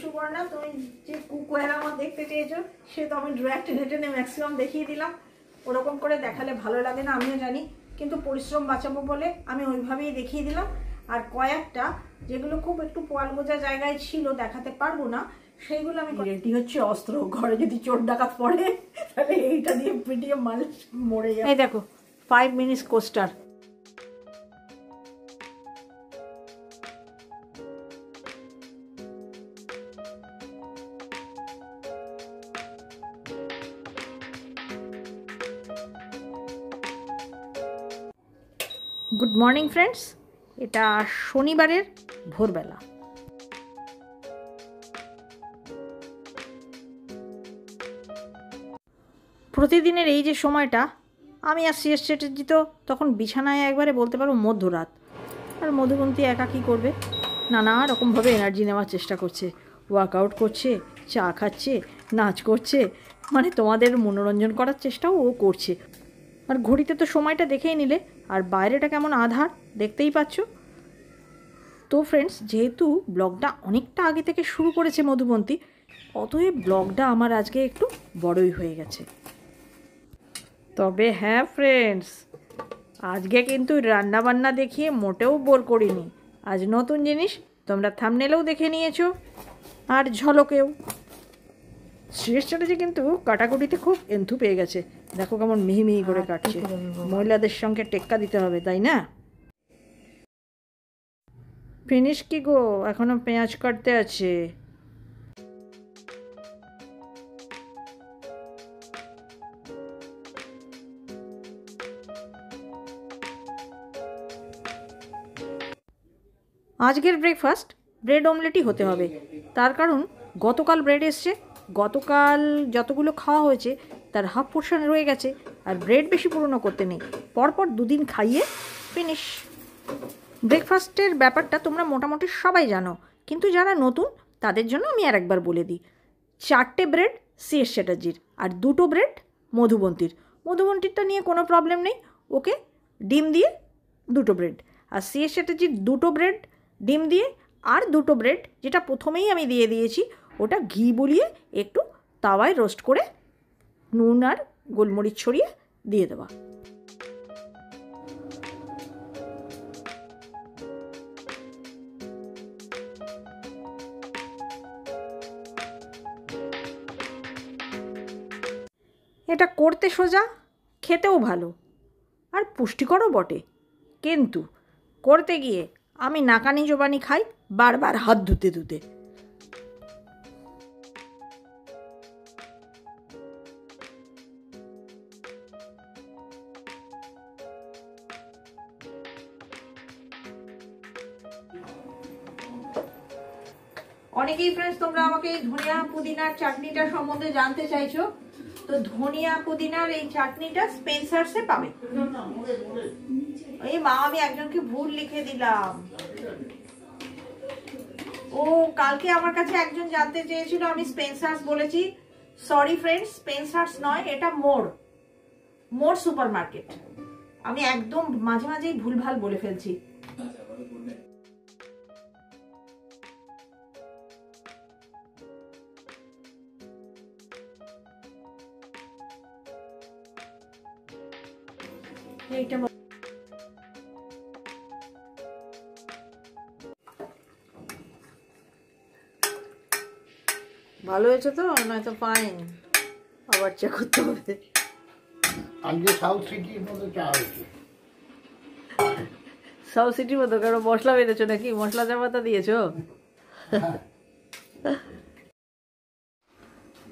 সুবর্ণা তুমি যে কুকোয়ের আমার দেখতে চেয়েছো সে তো আমি ড্রয়ার টেনে টেনে ম্যাক্সিমাম দেখিয়ে দিলাম ওরকম করে দেখালে ভালো লাগে না আমিও জানি কিন্তু পরিশ্রম বাঁচাবো বলে আমি ওইভাবেই দেখিয়ে দিলাম আর কয়েকটা যেগুলো খুব একটু পোয়াল গোজা জায়গায় ছিল দেখাতে পারবো না সেইগুলো আমি এটি হচ্ছে অস্ত্র ঘরে যদি চোর ডাকাত পড়ে তাহলে এইটা দিয়ে পিটিয়ে মাল মরে যায় দেখো ফাইভ মিনিটস কোস্টার মর্নিং ফ্রেন্ডস এটা শনিবারের ভোরবেলা প্রতিদিনের এই যে সময়টা আমি আর সিএস চ্যাটার্জি তো তখন বিছানায় একবারে বলতে পারবো মধ্যরাত আর মধুবন্তী একা কী করবে নানা রকমভাবে এনার্জি নেওয়ার চেষ্টা করছে ওয়ার্কআউট করছে চা খাচ্ছে নাচ করছে মানে তোমাদের মনোরঞ্জন করার চেষ্টাও ও করছে আর ঘড়িতে তো সময়টা দেখেই নিলে আর বাইরেটা কেমন আধার দেখতেই পাচ্ছ তো ফ্রেন্ডস যেহেতু ব্লগটা অনেকটা আগে থেকে শুরু করেছে মধুবন্তী অতএব ব্লগটা আমার আজকে একটু বড়ই হয়ে গেছে তবে হ্যাঁ ফ্রেন্ডস আজকে কিন্তু রান্নাবান্না দেখিয়ে মোটেও বোর করিনি আজ নতুন জিনিস তোমরা থামনেলেও দেখে নিয়েছো আর ঝলকেও শ্রেষ চ্যাটার্জি কিন্তু কাটাকুটিতে খুব এন্থু পেয়ে গেছে দেখো কেমন মিহি মিহি করে কাটছে মহিলাদের সঙ্গে টেক্কা দিতে হবে তাই না ফিনিশ কি গো এখনো পেঁয়াজ কাটতে আছে আজকের ব্রেকফাস্ট ব্রেড অমলেটই হতে হবে তার কারণ গতকাল ব্রেড এসছে গতকাল যতগুলো খাওয়া হয়েছে তার হাফ পোর্শন রয়ে গেছে আর ব্রেড বেশি পুরনো করতে নেই পরপর দুদিন খাইয়ে ফিনিশ ব্রেকফাস্টের ব্যাপারটা তোমরা মোটামুটি সবাই জানো কিন্তু যারা নতুন তাদের জন্য আমি আর একবার বলে দিই চারটে ব্রেড সি এস চ্যাটার্জির আর দুটো ব্রেড মধুবন্তীর মধুবন্তীরটা নিয়ে কোনো প্রবলেম নেই ওকে ডিম দিয়ে দুটো ব্রেড আর সি এস চ্যাটার্জির দুটো ব্রেড ডিম দিয়ে আর দুটো ব্রেড যেটা প্রথমেই আমি দিয়ে দিয়েছি ওটা ঘি বুলিয়ে একটু তাওয়ায় রোস্ট করে নুন আর গোলমরিচ ছড়িয়ে দিয়ে দেওয়া এটা করতে সোজা খেতেও ভালো আর পুষ্টিকরও বটে কিন্তু করতে গিয়ে আমি নাকানি জোবানি খাই বারবার হাত ধুতে ধুতে অনেকেই ফ্রেন্ডস তোমরা আমাকে এই ধনিয়া পুদিনার চাটনিটা সম্বন্ধে জানতে চাইছো তো ধনিয়া পুদিনার এই চাটনিটা স্পেন্সার্সে পাবে এই মা আমি একজনকে ভুল লিখে দিলাম ও কালকে আমার কাছে একজন জানতে চেয়েছিল আমি স্পেন্সার্স বলেছি সরি ফ্রেন্ডস স্পেন্সার্স নয় এটা মোর মোর সুপার মার্কেট আমি একদম মাঝে মাঝেই ভুলভাল বলে ফেলছি ভালো হয়েছে তো নয়তো পাইন আবার চেক করতে হবে সাউথ সিটির মতো কেন মশলা বেঁধেছো নাকি মশলা চা পাতা দিয়েছো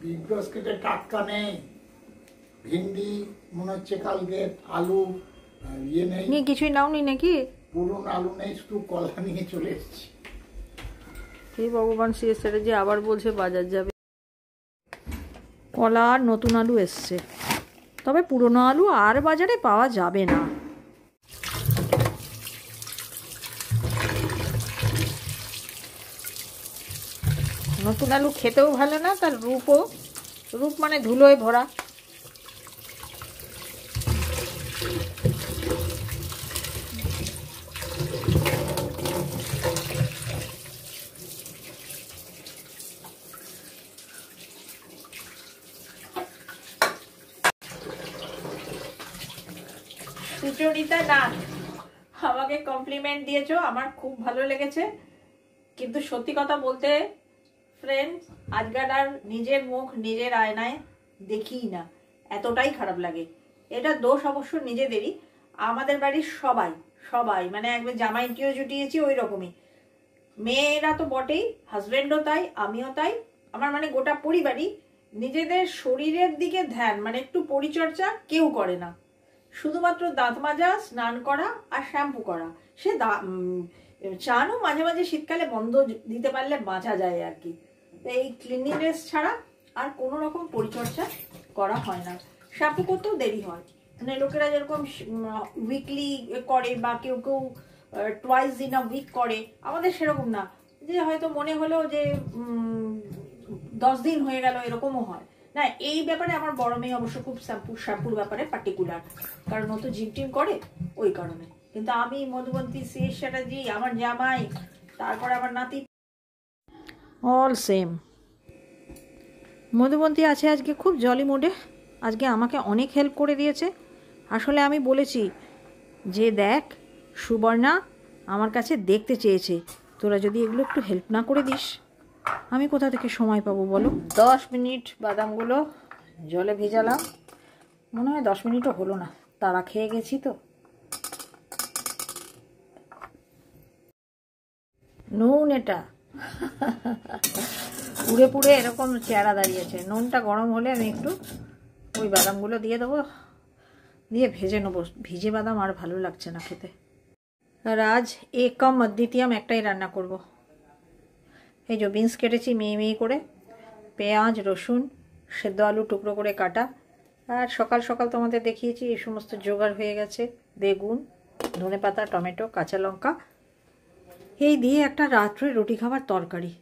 বিগ টাটকা নেই ভিন্ডি মনে হচ্ছে কালকে আলু ইয়ে নিয়ে কিছুই নাওনি নাকি পুরনো আলু নেই শুধু ভগবান যে আবার বলছে বাজার যাবে কলা আর নতুন আলু এসছে তবে পুরনো আলু আর বাজারে পাওয়া যাবে না নতুন আলু খেতেও ভালো না তার রূপও রূপ মানে ধুলোয় ভরা কমেন্ট দিয়েছ আমার খুব ভালো লেগেছে কিন্তু সত্যি কথা বলতে ফ্রেন্ডস আজকাল আর নিজের মুখ নিজের আয়নায় দেখিই না এতটাই খারাপ লাগে এটা দোষ অবশ্য নিজেদেরই আমাদের বাড়ির সবাই সবাই মানে একবার জামাইটিও জুটিয়েছি ওই রকমই মেয়েরা তো বটেই হাজব্যান্ডও তাই আমিও তাই আমার মানে গোটা পরিবারই নিজেদের শরীরের দিকে ধ্যান মানে একটু পরিচর্যা কেউ করে না শুধুমাত্র দাঁত মাজা স্নান করা আর শ্যাম্পু করা সে দা চানও মাঝে মাঝে শীতকালে বন্ধ দিতে পারলে বাঁচা যায় আর কি এই ক্লিনলিনেস ছাড়া আর কোনো রকম পরিচর্যা করা হয় না শ্যাম্পু করতেও দেরি হয় মানে লোকেরা যেরকম উইকলি করে বা কেউ কেউ টুয়াইস ইন আ উইক করে আমাদের সেরকম না যে হয়তো মনে হলো যে দশ দিন হয়ে গেল এরকমও হয় না এই ব্যাপারে আমার বড় মেয়ে অবশ্য খুব শ্যাম্পু শ্যাম্পুর ব্যাপারে পার্টিকুলার কারণ ও তো জিম টিম করে ওই কারণে কিন্তু আমি মধুবন্তী শেষ চ্যাটার্জি আমার জামাই তারপর আমার নাতি অল সেম মধুবন্তী আছে আজকে খুব জলি মোডে আজকে আমাকে অনেক হেল্প করে দিয়েছে আসলে আমি বলেছি যে দেখ সুবর্ণা আমার কাছে দেখতে চেয়েছে তোরা যদি এগুলো একটু হেল্প না করে দিস আমি কোথা থেকে সময় পাবো বলো দশ মিনিট বাদামগুলো জলে ভেজালাম মনে হয় দশ মিনিটও হলো না তারা খেয়ে গেছি তো নুন এটা পুড়ে পুড়ে এরকম চেহারা দাঁড়িয়েছে নুনটা গরম হলে আমি একটু ওই বাদামগুলো দিয়ে দেবো দিয়ে ভেজে নেবো ভিজে বাদাম আর ভালো লাগছে না খেতে আর আজ একম দ্বিতীয়াম একটাই রান্না করব। এই যে বিনস কেটেছি মেয়ে মেয়ে করে পেঁয়াজ রসুন সেদ্ধ আলু টুকরো করে কাটা আর সকাল সকাল তোমাদের দেখিয়েছি এই সমস্ত জোগাড় হয়ে গেছে বেগুন ধনে পাতা টমেটো কাঁচা লঙ্কা এই দিয়ে একটা রাত্রে রুটি খাবার তরকারি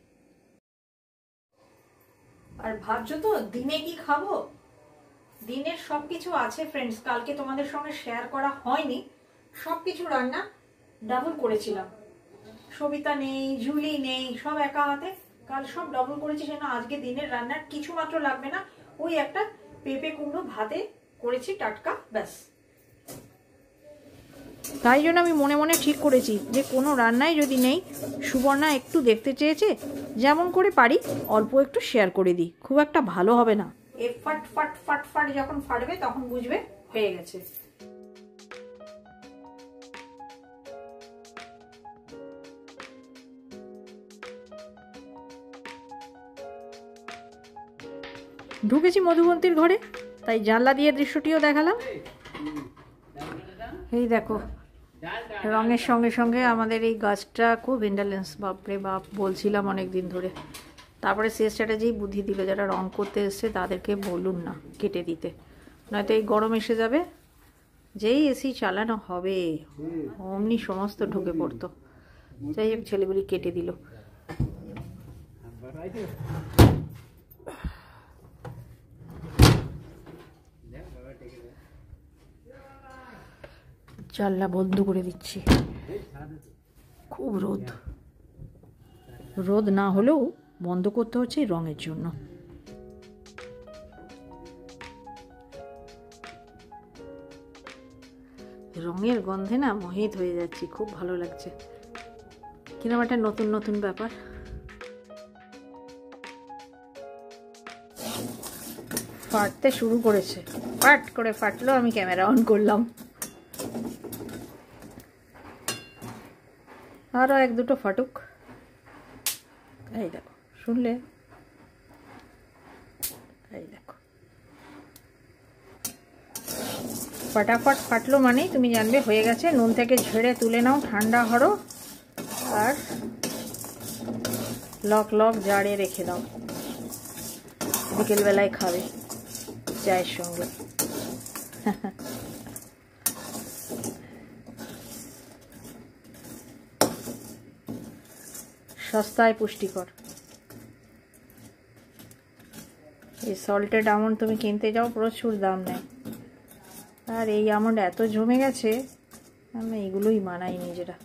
আর ভাবছ তো দিনে কি খাবো দিনের সব কিছু আছে ফ্রেন্ডস কালকে তোমাদের সঙ্গে শেয়ার করা হয়নি সব কিছু রান্না ডাবল করেছিলাম সবিতা নেই জুলি নেই সব একা হাতে কাল সব ডবল করেছি সেটা আজকে দিনের রান্নার কিছু মাত্র লাগবে না ওই একটা পেঁপে কুমড়ো ভাতে করেছি টাটকা ব্যাস তাই জন্য আমি মনে মনে ঠিক করেছি যে কোনো রান্নায় যদি নেই সুবর্ণা একটু দেখতে চেয়েছে যেমন করে পারি অল্প একটু শেয়ার করে দিই খুব একটা ভালো হবে না এ ফাট ফাট ফাট ফাট যখন ফাটবে তখন বুঝবে হয়ে গেছে ঢুকেছি মধুবন্তীর ঘরে তাই জানলা দিয়ে দৃশ্যটিও দেখালাম এই দেখো রঙের সঙ্গে সঙ্গে আমাদের এই গাছটা খুব ইন্টালেন্স বাপরে বাপ বলছিলাম অনেক দিন ধরে তারপরে সে স্ট্র্যাটেজি বুদ্ধি দিল যারা রং করতে এসছে তাদেরকে বলুন না কেটে দিতে নয়তো এই গরম এসে যাবে যেই এসি চালানো হবে অমনি সমস্ত ঢুকে পড়তো যাই হোক ছেলেগুলি কেটে দিল জানলা বন্ধ করে দিচ্ছি খুব রোদ রোদ না হলেও বন্ধ করতে হচ্ছে রঙের জন্য রঙের গন্ধে না মোহিত হয়ে যাচ্ছি খুব ভালো লাগছে কিরম একটা নতুন নতুন ব্যাপার ফাটতে শুরু করেছে ফাট করে ফাটলো আমি ক্যামেরা অন করলাম আরও এক দুটো ফাটুক এই দেখো শুনলে এই দেখো ফটাফট ফাটলো মানেই তুমি জানবে হয়ে গেছে নুন থেকে ঝেড়ে তুলে নাও ঠান্ডা হরো আর লক লক জাড়ে রেখে দাও বিকেলবেলায় খাবে চায়ের সঙ্গে সস্তায় পুষ্টিকর এই সল্টেড আমন্ড তুমি কিনতে যাও প্রচুর দাম নেয় আর এই আমন্ড এত জমে গেছে আমি এইগুলোই মানাই নিজেরা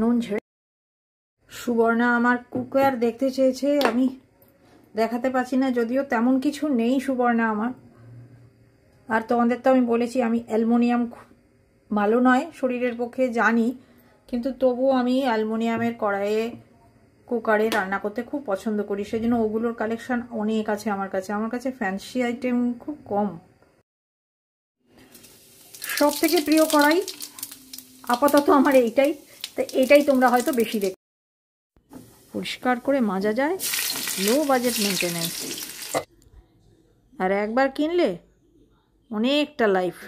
নুন ঝেড়ে সুবর্ণা আমার কুকার দেখতে চেয়েছে আমি দেখাতে পারছি না যদিও তেমন কিছু নেই সুবর্ণা আমার আর তোমাদের তো আমি বলেছি আমি অ্যালমোনিয়াম ভালো নয় শরীরের পক্ষে জানি কিন্তু তবু আমি অ্যালমোনিয়ামের কড়াইয়ে কুকারে রান্না করতে খুব পছন্দ করি সেই জন্য ওগুলোর কালেকশান অনেক আছে আমার কাছে আমার কাছে ফ্যান্সি আইটেম খুব কম সব থেকে প্রিয় কড়াই আপাতত আমার এইটাই তা এটাই তোমরা হয়তো বেশি দেখ পরিষ্কার করে মাজা যায় লো বাজেট মেনটেন্স আর একবার কিনলে অনেকটা লাইফ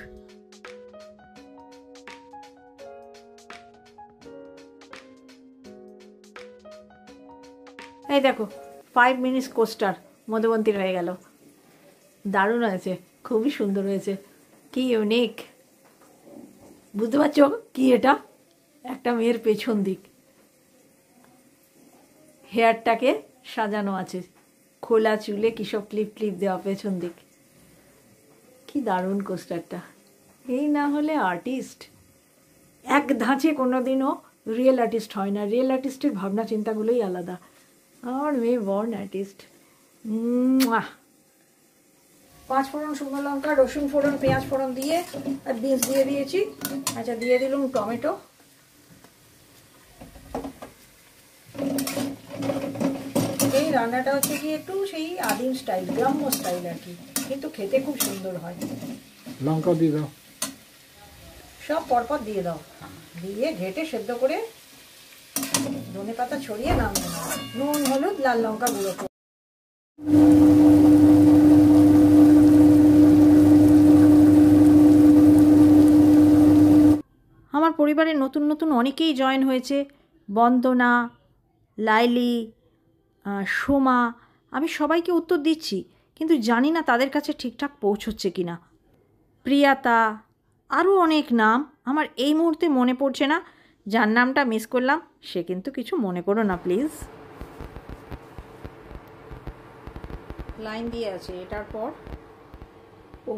এই দেখো ফাইভ মিনিটস কোস্টার মধুবন্তীর হয়ে গেল দারুণ হয়েছে খুবই সুন্দর হয়েছে কি ইউনিক বুঝতে পারছো কি এটা একটা মেয়ের পেছন দিক হেয়ারটাকে সাজানো আছে খোলা চুলে কিসব ক্লিপ ক্লিপ দেওয়া পেছন দিক কি দারুণ কোস্টারটা এই না হলে আর্টিস্ট এক ধাঁচে কোনোদিনও রিয়েল আর্টিস্ট হয় না রিয়েল আর্টিস্টের ভাবনা চিন্তাগুলোই আলাদা আমার মেয়ে বর্ন আর্টিস্ট পাঁচ ফোড়ন শুকনো লঙ্কা রসুন ফোড়ন পেঁয়াজ ফোড়ন দিয়ে আর বিনস দিয়ে দিয়েছি আচ্ছা দিয়ে দিলাম টমেটো এই রান্নাটা হচ্ছে কি একটু সেই আদিম স্টাইল গ্রাম্য স্টাইল আর কি কিন্তু খেতে খুব সুন্দর হয় লঙ্কা দিয়ে দাও সব পরপর দিয়ে দাও দিয়ে ঘেটে সেদ্ধ করে ধনে পাতা ছড়িয়ে নামিয়ে নুন হলুদ লাল লঙ্কা গুঁড়ো আমার পরিবারে নতুন নতুন অনেকেই জয়েন হয়েছে বন্দনা লাইলি সোমা আমি সবাইকে উত্তর দিচ্ছি কিন্তু জানি না তাদের কাছে ঠিকঠাক পৌঁছচ্ছে কি না প্রিয়াতা আরও অনেক নাম আমার এই মুহূর্তে মনে পড়ছে না যার নামটা মিস করলাম সে কিন্তু কিছু মনে করো না প্লিজ লাইন দিয়ে আছে এটার পর ও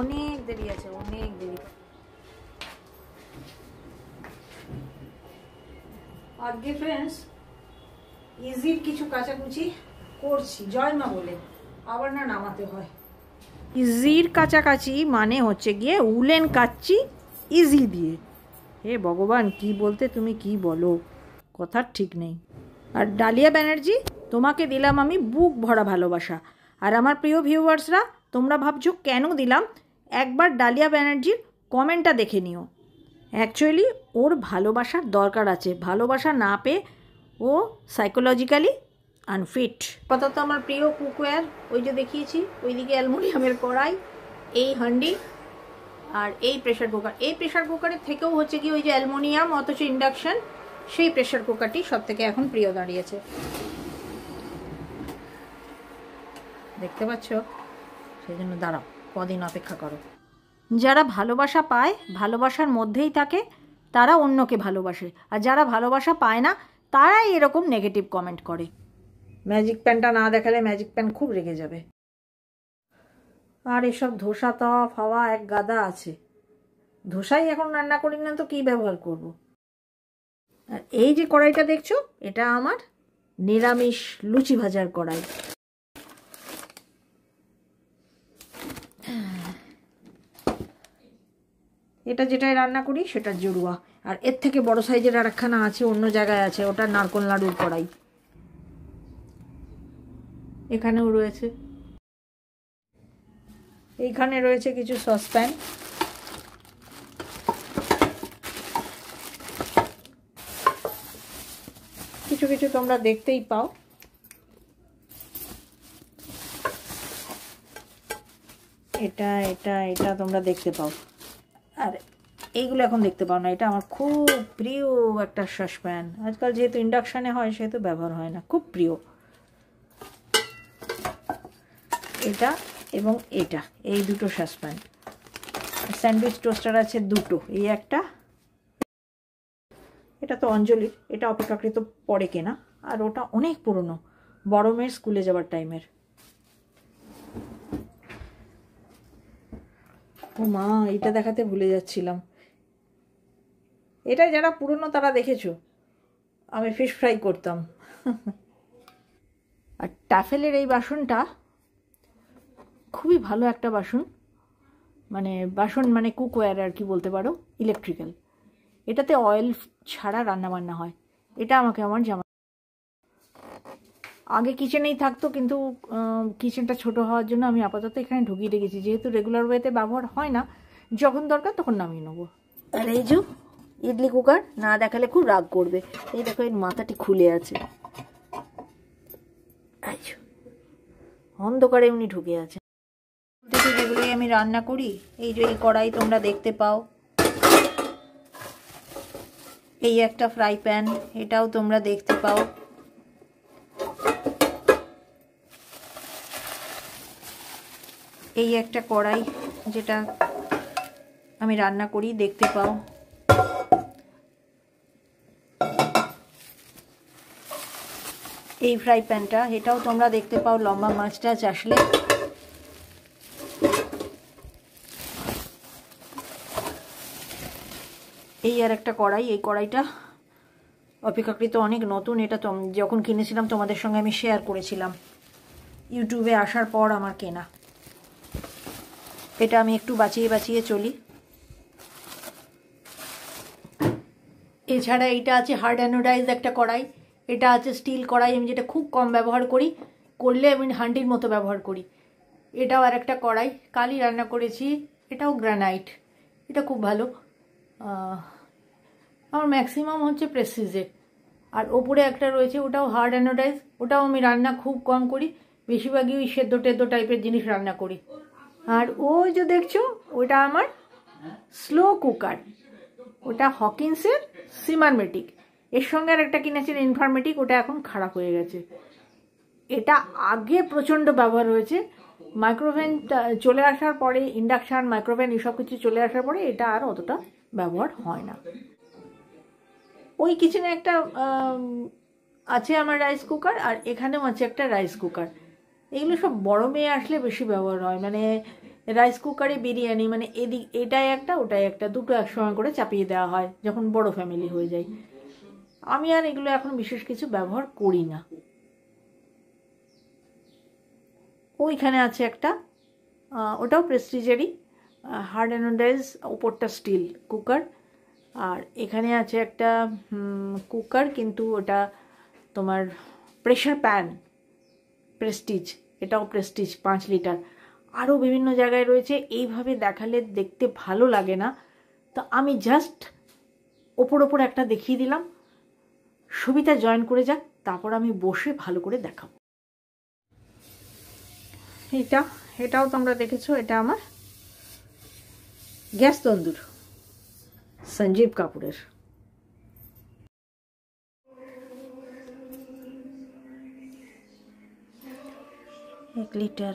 অনেক দেরি আছে অনেক দেরি আজকে ফ্রেন্ডস ইজির কিছু কাছাকুচি করছি জয় মা বলে আবার না নামাতে হয় ইজির কাছাকাছি মানে হচ্ছে গিয়ে উলেন কাচ্ছি ইজি দিয়ে হে ভগবান কি বলতে তুমি কি বলো কথার ঠিক নেই আর ডালিয়া ব্যানার্জি তোমাকে দিলাম আমি বুক ভরা ভালোবাসা আর আমার প্রিয় ভিউয়ার্সরা তোমরা ভাবছো কেন দিলাম একবার ডালিয়া ব্যানার্জির কমেন্টটা দেখে নিও অ্যাকচুয়ালি ওর ভালোবাসার দরকার আছে ভালোবাসা না পেয়ে ও সাইকোলজিক্যালি আনফিট তো আমার প্রিয় কুকওয়্যার ওই যে দেখিয়েছি ওইদিকে অ্যালমোনিয়ামের কড়াই এই হান্ডি আর এই প্রেশার কুকার এই প্রেশার কুকারের থেকেও হচ্ছে কি ওই যে অ্যালমোনিয়াম অথচ ইন্ডাকশান সেই প্রেশার কুকারটি সব থেকে এখন প্রিয় দাঁড়িয়েছে দেখতে পাচ্ছ সেই জন্য দাঁড়াও কদিন অপেক্ষা করো যারা ভালোবাসা পায় ভালোবাসার মধ্যেই থাকে তারা অন্যকে ভালোবাসে আর যারা ভালোবাসা পায় না তারাই এরকম নেগেটিভ কমেন্ট করে ম্যাজিক প্যানটা না দেখালে ম্যাজিক প্যান খুব রেগে যাবে আর এসব ধোসা তাওয়া ফাওয়া এক গাদা আছে ধোসাই এখন রান্না করি না তো কী ব্যবহার করব। আর এই যে কড়াইটা দেখছো এটা আমার নিরামিষ লুচি ভাজার কড়াই এটা যেটাই রান্না করি সেটা জড়ুয়া আর এর থেকে বড় সাইজের আর একখানা আছে অন্য জায়গায় আছে ওটা নারকল নাড়ুর কড়াই এখানেও রয়েছে এইখানে রয়েছে কিছু সসপ্যান কিছু কিছু তোমরা দেখতেই পাও এটা এটা এটা তোমরা দেখতে পাও আর এইগুলো এখন দেখতে পাও না এটা আমার খুব প্রিয় একটা সসপ্যান আজকাল যেহেতু ইন্ডাকশানে হয় সেহেতু ব্যবহার হয় না খুব প্রিয় এটা এবং এটা এই দুটো সসপ্যান স্যান্ডউইচ টোস্টার আছে দুটো এই একটা এটা তো অঞ্জলির এটা অপেক্ষাকৃত পরে কেনা আর ওটা অনেক পুরনো বড় মেয়ের স্কুলে যাওয়ার টাইমের ও মা এটা দেখাতে ভুলে যাচ্ছিলাম এটা যারা পুরনো তারা দেখেছো আমি ফিশ ফ্রাই করতাম আর টাফেলের এই বাসনটা খুবই ভালো একটা বাসন মানে বাসন মানে কুকওয়্যার আর কি বলতে পারো ইলেকট্রিক্যাল এটাতে অয়েল ছাড়া রান্নাবান্না হয় এটা আমাকে আমার জামা আগে কিচেনেই থাকতো কিন্তু কিচেনটা ছোট হওয়ার জন্য আমি আপাতত এখানে ঢুকিয়ে রেখেছি যেহেতু রেগুলার ওয়েতে ব্যবহার হয় না যখন দরকার তখন নামিয়ে নেবো আর এই যে ইডলি কুকার না দেখালে খুব রাগ করবে এই দেখো এর মাথাটি খুলে আছে অন্ধকারে এমনি ঢুকে আছে দেখো যেগুলোই আমি রান্না করি এই যে এই কড়াই তোমরা দেখতে পাও এই একটা ফ্রাই প্যান এটাও তোমরা দেখতে পাও এই একটা কড়াই যেটা আমি রান্না করি দেখতে পাও এই ফ্রাই প্যানটা এটাও তোমরা দেখতে পাও লম্বা মাছটা চাষলে এই আর একটা কড়াই এই কড়াইটা অপেক্ষাকৃত অনেক নতুন এটা তো যখন কিনেছিলাম তোমাদের সঙ্গে আমি শেয়ার করেছিলাম ইউটিউবে আসার পর আমার কেনা এটা আমি একটু বাঁচিয়ে বাঁচিয়ে চলি এছাড়া এইটা আছে হার্ড অ্যানোডাইজ একটা কড়াই এটা আছে স্টিল কড়াই আমি যেটা খুব কম ব্যবহার করি করলে আমি হান্ডির মতো ব্যবহার করি এটাও আর একটা কড়াই কালি রান্না করেছি এটাও গ্রানাইট এটা খুব ভালো আমার ম্যাক্সিমাম হচ্ছে প্রেসিজেট আর ওপরে একটা রয়েছে ওটাও হার্ড অ্যানোডাইজ ওটাও আমি রান্না খুব কম করি বেশিরভাগই ওই সেদ্ধ টেদ্ধ টাইপের জিনিস রান্না করি আর ও যে দেখছো ওটা আমার স্লো কুকার ওটা হকিন্সের সিমারমেটিক এর সঙ্গে আর একটা কিনেছেন ইনফার্মেটিক ওটা এখন খারাপ হয়ে গেছে এটা আগে প্রচণ্ড ব্যবহার হয়েছে মাইক্রোভেন চলে আসার পরে ইন্ডাকশান মাইক্রোভেন এসব কিছু চলে আসার পরে এটা আর অতটা ব্যবহার হয় না ওই কিচেনে একটা আছে আমার রাইস কুকার আর এখানেও আছে একটা রাইস কুকার এগুলো সব বড় মেয়ে আসলে বেশি ব্যবহার হয় মানে রাইস কুকারে বিরিয়ানি মানে এদিক এটাই একটা ওটাই একটা দুটো একসময় করে চাপিয়ে দেওয়া হয় যখন বড় ফ্যামিলি হয়ে যায় আমি আর এগুলো এখন বিশেষ কিছু ব্যবহার করি না ওইখানে আছে একটা ওটাও প্রেস্টিজেরই হার্ড অ্যান্ড ওপরটা স্টিল কুকার আর এখানে আছে একটা কুকার কিন্তু ওটা তোমার প্রেশার প্যান প্রেস্টিজ এটাও প্রেস্টিজ পাঁচ লিটার আরও বিভিন্ন জায়গায় রয়েছে এইভাবে দেখালে দেখতে ভালো লাগে না তো আমি জাস্ট ওপর ওপর একটা দেখিয়ে দিলাম সুবিধা জয়েন করে যাক তারপর আমি বসে ভালো করে দেখাবো এটা এটাও তোমরা দেখেছো এটা আমার গ্যাস তন্দুর संजीव कपूर एक लिटर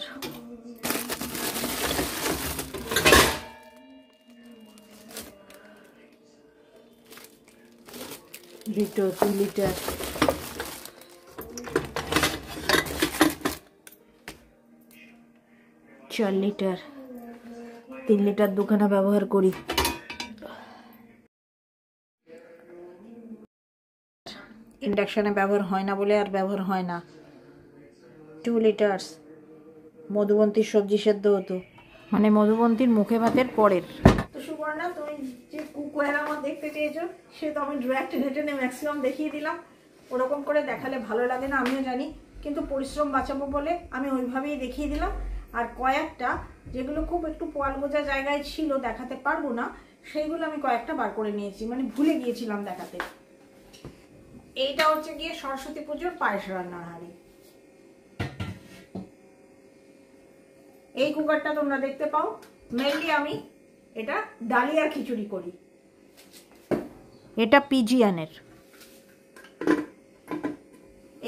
लिटर टू लिटर चार लिटर तीन लिटार दुकान व्यवहार करी ইন্ডাকশানে ব্যবহার হয় না বলে আর ব্যবহার হয় না টু লিটার্স মধুবন্তীর সবজি সেদ্ধ হতো মানে মধুবন্তীর মুখে ভাতের পরের তো সুবর্ণা তুমি যে কুকওয়্যার আমার দেখতে চেয়েছো সে তো আমি ড্র্যাক টেনে টেনে ম্যাক্সিমাম দেখিয়ে দিলাম ওরকম করে দেখালে ভালো লাগে না আমিও জানি কিন্তু পরিশ্রম বাঁচাবো বলে আমি ওইভাবেই দেখিয়ে দিলাম আর কয়েকটা যেগুলো খুব একটু পোয়াল গোজা জায়গায় ছিল দেখাতে পারবো না সেইগুলো আমি কয়েকটা বার করে নিয়েছি মানে ভুলে গিয়েছিলাম দেখাতে এইটা হচ্ছে গিয়ে সরস্বতী পুজোর পায়েস রান্নার হাঁড়ি এই কুকারটা তোমরা দেখতে পাও মেনলি আমি এটা ডালিয়ার খিচুড়ি করি এটা পিজিয়ানের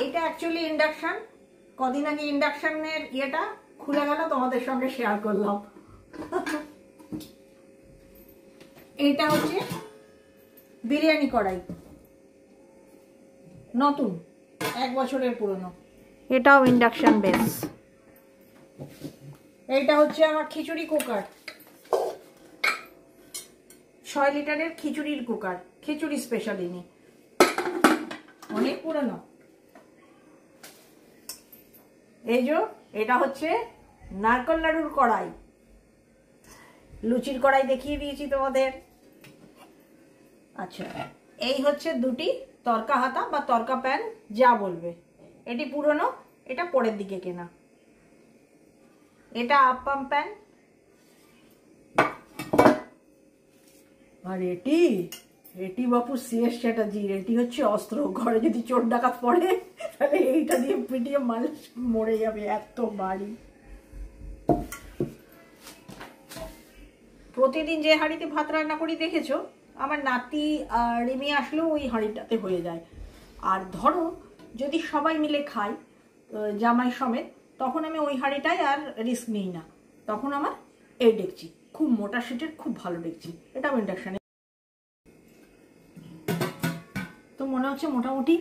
এইটা অ্যাকচুয়ালি ইন্ডাকশান কদিন আগে ইন্ডাকশানের ইয়েটা খুলে গেল তোমাদের সঙ্গে শেয়ার করলাম এইটা হচ্ছে বিরিয়ানি কড়াই নতুন এক বছরের পুরনো এটাও ইন্ডাকশন বেস এইটা হচ্ছে আমার খিচুড়ি কুকার ছয় লিটারের খিচুড়ির কুকার খিচুড়ি ইনি অনেক পুরনো এই যে এটা হচ্ছে নারকল লাড়ুর কড়াই লুচির কড়াই দেখিয়ে দিয়েছি তোমাদের আচ্ছা এই হচ্ছে দুটি তরকা হাতা বা তরকা প্যান যা বলবে এটি পুরনো এটা পরের দিকে কেনা এটা আপাম প্যান আর এটি এটি বাপু সিএস জি এটি হচ্ছে অস্ত্র ঘরে যদি চোর ডাকাত পড়ে তাহলে এইটা দিয়ে পিটিয়ে মানুষ মরে যাবে এত বাড়ি প্রতিদিন যে হাড়িতে ভাত রান্না করি দেখেছো আমার নাতি রেমে আসলেও ওই হাঁড়িটাতে হয়ে যায় আর ধরো যদি সবাই মিলে খাই জামাই সমেত তখন আমি ওই হাঁড়িটাই আর রিস্ক নিই না তখন আমার এই ডেকছি খুব মোটা সিটের খুব ভালো ডেকছি এটাও ইন্ডাকশানে তো মনে হচ্ছে মোটামুটি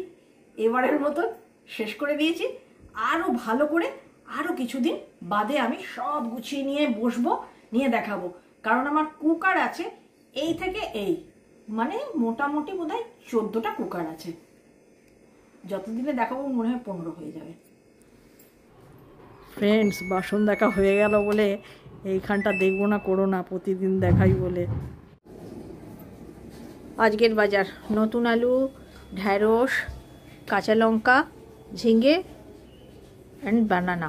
এবারের মতন শেষ করে দিয়েছি আরও ভালো করে আরও কিছুদিন বাদে আমি সব গুছিয়ে নিয়ে বসবো নিয়ে দেখাবো কারণ আমার কুকার আছে এই থেকে এই মানে মোটামুটি বোধ হয় চোদ্দোটা কুকার আছে যতদিনে দেখাবো মনে হয় পনেরো হয়ে যাবে ফ্রেন্ডস বাসন দেখা হয়ে গেল বলে এইখানটা দেখবো না করো না প্রতিদিন দেখাই বলে আজকের বাজার নতুন আলু ঢ্যাঁড়স কাঁচা লঙ্কা ঝিঙে অ্যান্ড বানানা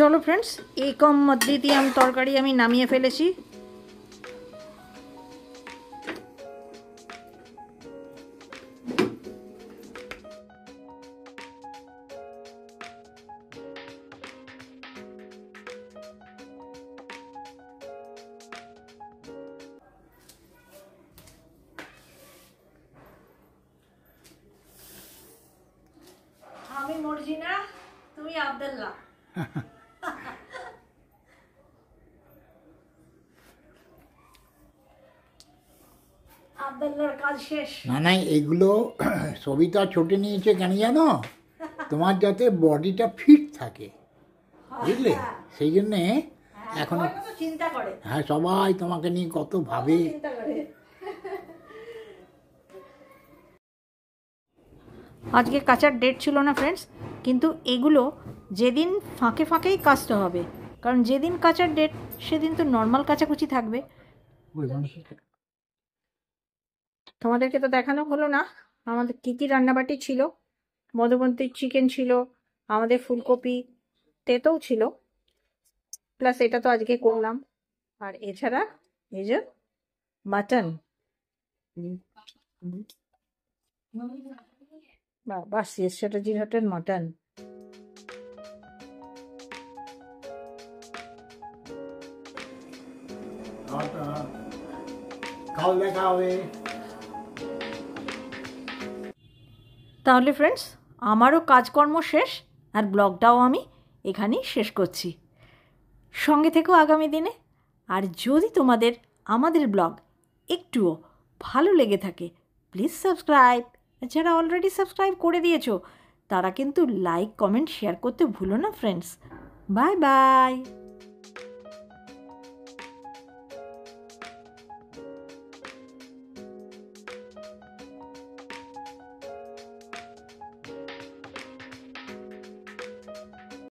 চলো ফ্রেন্ডস এই কম মধ্যে দিয়ে আমি তরকারি আমি নামিয়ে ফেলেছি না না এগুলো সবিতা ছুটে নিয়েছে কেন জানো তোমার যাতে বডিটা ফিট থাকে বুঝলে হ্যাঁ। সেই জন্যে হ্যাঁ, এখন চিন্তা করে হ্যাঁ সবাই তোমাকে নিয়ে কত ভাবে আজকে কাচার ডেট ছিল না ফ্রেন্ডস কিন্তু এগুলো যেদিন ফাঁকে ফাঁকেই কাচতে হবে কারণ যেদিন কাচার ডেট সেদিন তো নর্মাল কাচাকুচি থাকবে তোমাদেরকে তো দেখানো হলো না আমাদের কী কী রান্নাবাটি ছিল মধুবন্তীর চিকেন ছিল আমাদের ফুলকপি তেতেও ছিল প্লাস এটা তো আজকে করলাম আর এছাড়া এই যে মাটন বাবা সিএস চ্যাটার্জির হোটেল মাটন খাওয়া দেখা হবে তাহলে ফ্রেন্ডস আমারও কাজকর্ম শেষ আর ব্লগটাও আমি এখানেই শেষ করছি সঙ্গে থেকেও আগামী দিনে আর যদি তোমাদের আমাদের ব্লগ একটুও ভালো লেগে থাকে প্লিজ সাবস্ক্রাইব যারা অলরেডি সাবস্ক্রাইব করে দিয়েছ তারা কিন্তু লাইক কমেন্ট শেয়ার করতে ভুলো না ফ্রেন্ডস বাই বাই